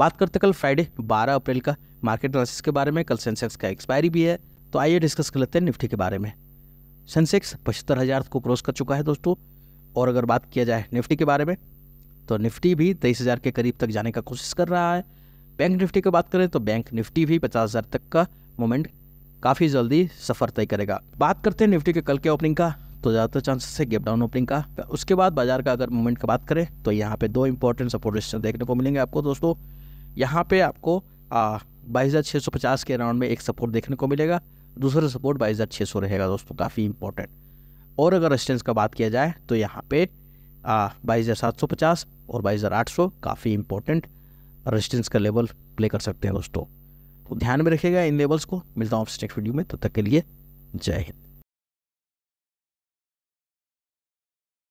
बात करते कल फ्राइडे 12 अप्रैल का मार्केट एनालिसिस के बारे में कल सेंसेक्स का एक्सपायरी भी है तो आइए डिस्कस कर लेते हैं निफ्टी के बारे में सेंसेक्स पचहत्तर हज़ार को क्रॉस कर चुका है दोस्तों और अगर बात किया जाए निफ्टी के बारे में तो निफ्टी भी तेईस हज़ार के करीब तक जाने का कोशिश कर रहा है बैंक निफ्टी की बात करें तो बैंक निफ्टी भी पचास हज़ार तक का मोमेंट काफ़ी जल्दी सफ़र तय करेगा बात करते हैं निफ्टी के कल के ओपनिंग का तो ज़्यादातर चांसेस है गेप डाउन ओपनिंग का उसके बाद बाजार का अगर मूवमेंट की बात करें तो यहाँ पे दो इंपॉर्टेंट सपोर्ट देखने को मिलेंगे आपको दोस्तों यहाँ पे आपको बाईस हज़ार छः सौ पचास के अराउंड में एक सपोर्ट देखने को मिलेगा दूसरा सपोर्ट बाईस हज़ार छः सौ रहेगा दोस्तों काफ़ी इंपॉर्टेंट और अगर रेजिस्टेंस का बात किया जाए तो यहाँ पे बाईस हज़ार सात सौ पचास और बाईस हज़ार आठ सौ काफ़ी इंपॉर्टेंट रेजिस्टेंस का लेवल प्ले कर सकते हैं दोस्तों तो ध्यान में रखिएगा इन लेवल्स को मिलता हूँ आपसे नेक्स्ट वीडियो में तब तो तक के लिए जय हिंद